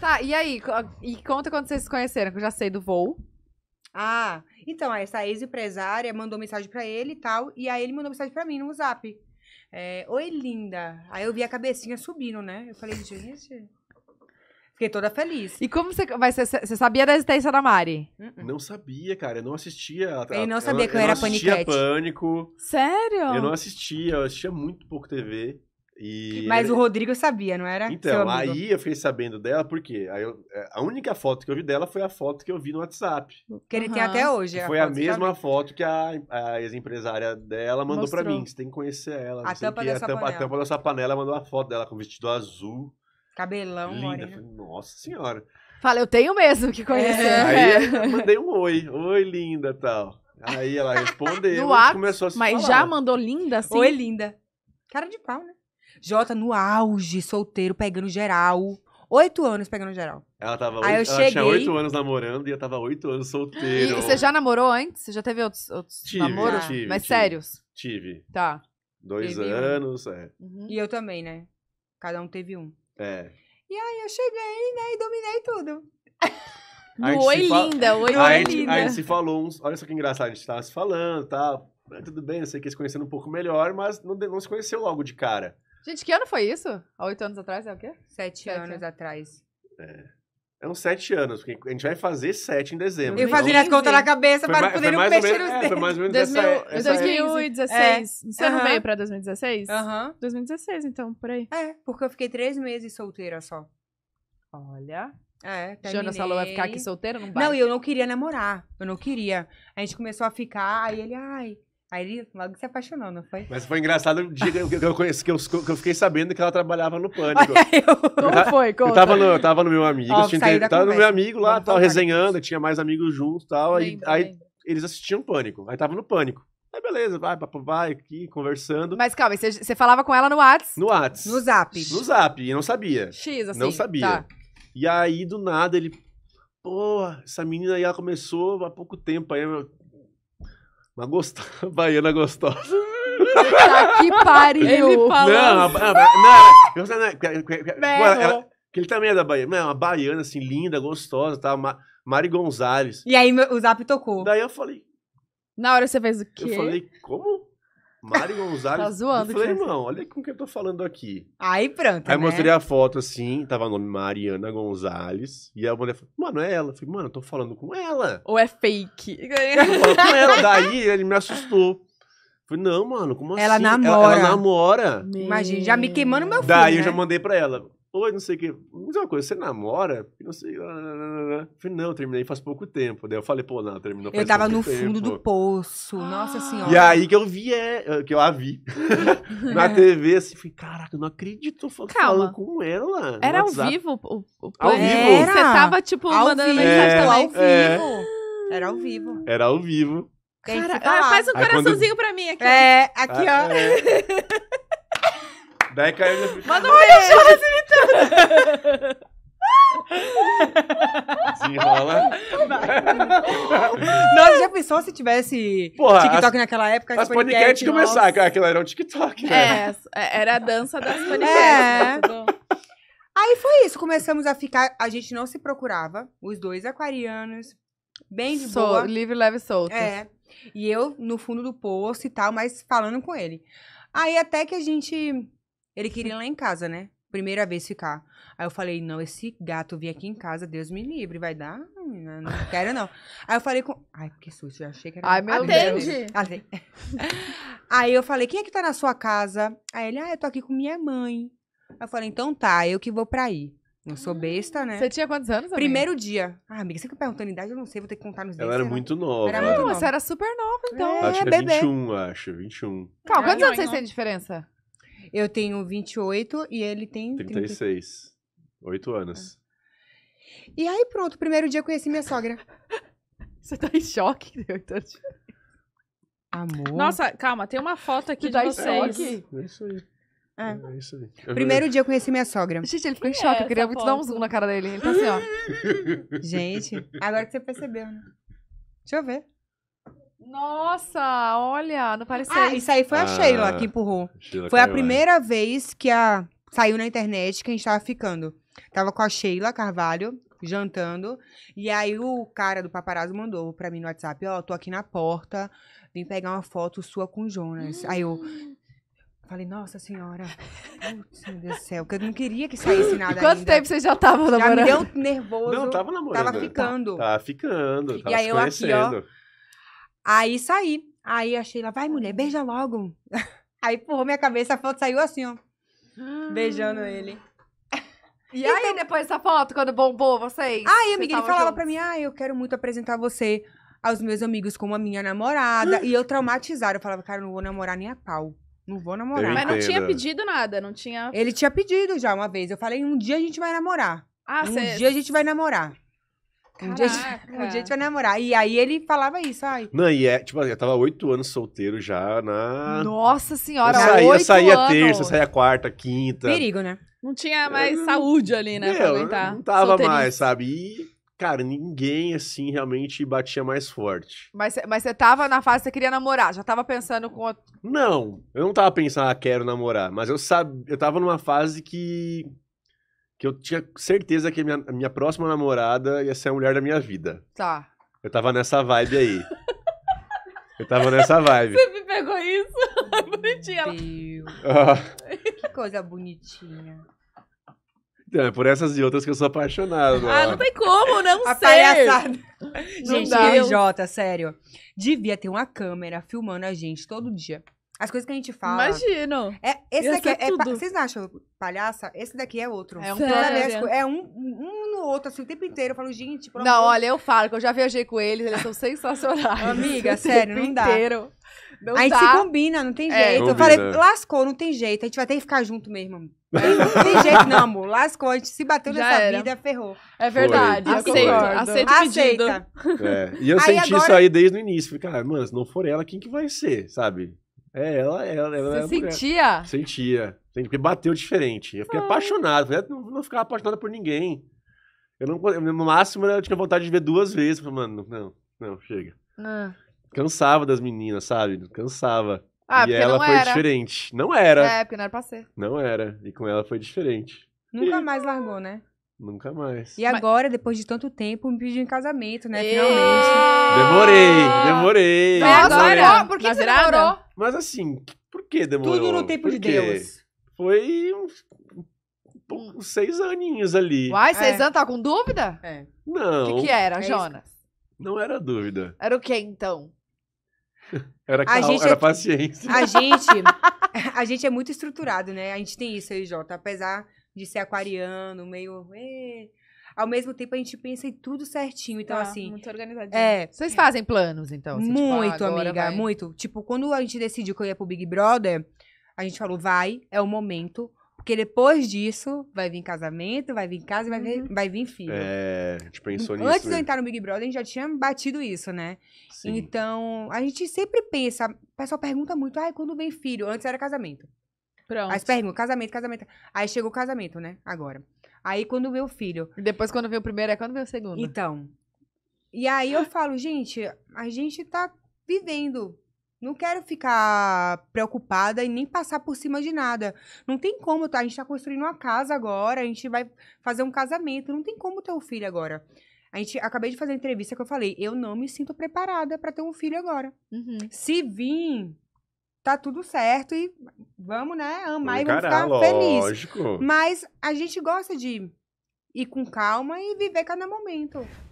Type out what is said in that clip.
Tá, e aí? E conta quando vocês se conheceram, que eu já sei do voo. Ah, então, essa ex-empresária mandou mensagem para ele e tal, e aí ele mandou mensagem para mim no WhatsApp. É, Oi, linda. Aí eu vi a cabecinha subindo, né? Eu falei, gente... Fiquei toda feliz. E como você. Mas você, sabia da existência da Mari? Uh-uh. Não sabia, cara. Eu não assistia. Eu não sabia eu, que eu, eu era paniquete. Eu assistia Pânico. Sério? Eu não assistia. Eu assistia muito pouco TV. E Mas ele... o Rodrigo sabia, não era? Então, aí eu fiquei sabendo dela, porque aí eu, é, a única foto que eu vi dela foi a foto que eu vi no WhatsApp. Que ele uhum. tem até hoje. foi a, a mesma foto que a, a ex-empresária dela mandou para mim. Você tem que conhecer ela. A tampa, que, a, tampa, a tampa da sua panela mandou uma foto dela com vestido azul. Cabelão, Linda. Falei, Nossa senhora. Fala, eu tenho mesmo que conhecer. É. Aí mandei um oi. Oi, linda, tal. Aí ela respondeu. e começou a se Mas falar. já mandou linda assim? Oi, linda. Cara de pau, né? Jota no auge, solteiro, pegando geral. Oito anos pegando geral. Ela tava Aí eu ela cheguei... tinha oito anos namorando e eu tava oito anos solteiro. E você já namorou antes? Você já teve outros, outros tive, namoros? Tive, Mas tive, sérios? Tive. Tá. Dois teve anos, um. é. Uhum. E eu também, né? Cada um teve um. É. E aí eu cheguei, né, e dominei tudo. No oi linda, oi, oi linda. A gente se falou uns. Olha só que engraçado, a gente tava se falando, tá? Ah, tudo bem, eu sei que se conhecendo um pouco melhor, mas não, não se conheceu logo de cara. Gente, que ano foi isso? Há oito anos atrás é o quê? Sete, sete anos, atrás. É. Eram é uns sete anos, porque a gente vai fazer sete em dezembro. Eu então, fazia as contas na cabeça para não poder mexer menos, os dedos. É, foi mais ou menos 2000, essa, é, essa 2016. É. Você uhum. não veio pra 2016? Aham. Uhum. 2016, então, por aí. É, porque eu fiquei três meses solteira só. Olha. É, terminei. Jana vai ficar aqui solteira? Não, não, eu não queria namorar. Eu não queria. A gente começou a ficar, aí ele, ai, Aí ele logo se apaixonou, não foi? Mas foi engraçado o dia que eu, conheci, que eu, que eu, fiquei sabendo que ela trabalhava no Pânico. eu... Como foi? Conta. Eu tava no, eu tava no meu amigo, Ó, tinha, tava conversa. no meu amigo lá, Vamos tal, resenhando, tinha mais amigos juntos e tal. Aí, lembra, aí lembra. eles assistiam Pânico, aí tava no Pânico. Aí beleza, vai, vai aqui, conversando. Mas calma, você, você falava com ela no Whats? No Whats. No Zap. No Zap, e não sabia. X, assim. Não sabia. Tá. E aí, do nada, ele... Pô, essa menina aí, ela começou há pouco tempo aí, uma é gostosa, baiana gostosa. que pariu! Ele falou. Não, a, não, ele também é da Bahia. Não, uma baiana, assim, linda, gostosa, tá? Ma, Mari Gonzalez. E aí o zap tocou. Daí eu falei. Na hora você fez o quê? Eu falei, como? Mari Gonzalez. tá zoando. Eu falei, irmão, olha com quem eu tô falando aqui. Aí pronto, Aí eu né? mostrei a foto assim, tava o nome Mariana Gonzalez. E a mulher falou, mano, é ela. Eu falei, mano, eu tô falando com ela. Ou é fake? Eu com ela. Daí ele me assustou. falei, não, mano, como ela assim? Namora. Ela, ela namora. Imagina, já me queimando meu filho, Daí eu já né? mandei pra ela. Oi, não sei o quê. Mas é uma coisa, você namora? Não sei. falei, não, eu terminei faz pouco tempo. Daí eu falei, pô, não, terminou faz Eu tava no tempo. fundo do poço. Nossa ah. senhora. E aí que eu vi, é, é que eu a vi. na TV, assim, falei, caraca, eu não acredito. Eu falando Calma. com ela. Era ao vivo? O, o... Ao vivo? É, você tava, tipo, ao mandando vivo. mensagem é, ao é. vivo. É. Era ao vivo. Era ao vivo. Cara, faz um Aí, coraçãozinho quando... pra mim aqui. É, aqui, ah, ó. É. Daí caiu de Manda um beijo. Olha o Jonas Desenrola. Nossa, já pensou se tivesse Porra, TikTok as, naquela época? As tipo, começar começaram. Aquilo era um TikTok, né? É, é era a dança das paniquetes. É. Né? Aí foi isso. Começamos a ficar. A gente não se procurava. Os dois aquarianos. Bem de Sol, boa. Livre, leve e solto. É. E eu no fundo do poço e tal, mas falando com ele. Aí até que a gente ele queria ir lá em casa, né? Primeira vez ficar. Aí eu falei, não, esse gato vir aqui em casa, Deus me livre, vai dar. Não, não quero, não. Aí eu falei com. Ai, que susto, eu achei que era. Ai, meu Deus. Atende. Aí eu falei, quem é que tá na sua casa? Aí ele, ah, eu tô aqui com minha mãe. Aí eu falei, então tá, eu que vou pra aí. Não sou ah, besta, né? Você tinha quantos anos, amiga? Primeiro dia. Ah, amiga, você que perguntando a idade, eu não sei, vou ter que contar nos dedos. Ela era muito nova. Era muito nova. você era super nova, então. É, acho que é bebê. 21, acho. 21. Calma, quantos Ai, anos vocês têm de diferença? Eu tenho 28 e ele tem 36. 8 anos. É. E aí pronto, primeiro dia eu conheci minha sogra. Você tá em choque, eu tô... Amor. Nossa, calma, tem uma foto aqui tá de vocês. Choque. É isso aí. É, é isso aí. primeiro dia eu conheci minha sogra. Gente, ele ficou em choque. É eu queria muito foto? dar um zoom na cara dele. Ele tá assim, ó. Gente, agora que você percebeu, né? Deixa eu ver. Nossa, olha, não parece. Ah, isso aí foi a ah, Sheila que empurrou. Sheila foi a é. primeira vez que a saiu na internet que a gente tava ficando. Tava com a Sheila Carvalho jantando, e aí o cara do paparazzo mandou para mim no WhatsApp, ó, oh, tô aqui na porta, vim pegar uma foto sua com o Jonas. Hum. Aí eu, hum. Falei, nossa senhora, putz, meu Deus do céu, que eu não queria que saísse nada. E quanto ainda. tempo você já tava namorando? Já me deu nervoso. Não, tava namorando. Tava ficando. Tá, ficando. E aí eu aqui, ó. Aí saí. Aí achei. lá, vai mulher, beija logo. Aí empurrou minha cabeça, a foto saiu assim, ó. Beijando ah. ele. E então aí, depois dessa foto, quando bombou vocês? Aí, amiga, ele falava juntos? pra mim, ah, eu quero muito apresentar você aos meus amigos como a minha namorada. e eu traumatizado, Eu falava, cara, não vou namorar nem a pau. Não vou namorar. Eu Mas não tinha pedido nada, não tinha... Ele tinha pedido já uma vez. Eu falei, um dia a gente vai namorar. Ah, um cê... dia a gente vai namorar. Um dia, um dia a gente vai namorar. E aí ele falava isso, ai. Não, e é, tipo, eu tava oito anos solteiro já na. Nossa senhora, eu saía, 8 eu saía anos. terça, saía quarta, quinta. Perigo, né? Não tinha mais eu, saúde ali, né? Meu, aguentar. Não tava mais, sabe? E, cara, ninguém assim realmente batia mais forte. Mas, mas você tava na fase que você queria namorar, já tava pensando com outro. Não, eu não tava pensando, ah, quero namorar. Mas eu sabe, eu tava numa fase que que eu tinha certeza que a minha, minha próxima namorada ia ser a mulher da minha vida. Tá. Eu tava nessa vibe aí. eu tava nessa vibe. Você me pegou isso? Bonitinha. Deus. que coisa bonitinha. Então, é por essas e outras que eu sou apaixonado. Ah, não tem como, não a sei. Não gente, dá. RJ, sério. Devia ter uma câmera filmando a gente todo dia. As coisas que a gente fala. Imagino. É, esse daqui é, é, Vocês acham palhaça? Esse daqui é outro. É um Sério? É um, um no outro, assim, o tempo inteiro. Eu falo, gente, pelo Não, olha, eu falo que eu já viajei com eles, eles são sensacionais. Amiga, sério, não dá. Inteiro. Não a gente se combina, não tem é. jeito. É, eu falei, lascou, não tem jeito. A gente vai ter que ficar junto mesmo. Não tem jeito, não, amor. Lascou, a gente se bateu Já nessa era. vida, ferrou. É verdade. Aceito, aceito Aceita. É. E eu aí senti agora... isso aí desde o início. Falei, cara, mano, se não for ela, quem que vai ser, sabe? É, ela, ela, ela Você sentia? sentia? Sentia. Porque bateu diferente. Eu fiquei Ai. Ah. apaixonado. Eu não, não ficava apaixonado por ninguém. Eu não, no máximo né, eu tinha vontade de ver duas vezes. Eu falei, mano, não, não, chega. Ah. Cansava das meninas, sabe? Cansava. Ah, e ela foi era. diferente. Não era. É, porque não era pra ser. Não era. E com ela foi diferente. Nunca e... mais largou, né? Nunca mais. E agora, Mas... depois de tanto tempo, me pediu em casamento, né? Finalmente. Demorei, demorei. Mas agora, por que Mas demorou? Mas assim, por que demorou? Tudo no tempo por de Deus. Foi uns seis aninhos ali. Uai, seis é. anos, tá com dúvida? É. Não. O que, que era, é Jonas? Não era dúvida. Era o que, então? Era calma, gente, era é paciência. A gente, a gente é muito estruturado, né? A gente tem isso aí, Jota. Apesar de ser aquariano, meio. Ê! Ao mesmo tempo, a gente pensa em tudo certinho. Então, ah, assim. Muito organizadinho. É, Vocês é. fazem planos, então? Você, assim, tipo, muito, tipo, ah, amiga, vai... muito. Tipo, quando a gente decidiu que eu ia pro Big Brother, a gente falou, vai, é o momento. Porque depois disso, vai vir casamento, vai vir casa e vai, vir, uhum. vai vir filho. É, a gente pensou Antes nisso. Antes de eu né? entrar no Big Brother, a gente já tinha batido isso, né? Sim. Então, a gente sempre pensa, o pessoal pergunta muito, ai, ah, quando vem filho? Antes era casamento. Pronto. Aí casamento, casamento. Aí chegou o casamento, né? Agora. Aí quando veio o filho. E depois quando veio o primeiro, é quando veio o segundo? Então. E aí eu falo, gente, a gente tá vivendo. Não quero ficar preocupada e nem passar por cima de nada. Não tem como, tá? A gente tá construindo uma casa agora, a gente vai fazer um casamento. Não tem como ter um filho agora. A gente acabei de fazer a entrevista que eu falei, eu não me sinto preparada para ter um filho agora. Uhum. Se vir, tá tudo certo e vamos, né, amar e vamos ficar felizes. Mas a gente gosta de ir com calma e viver cada momento.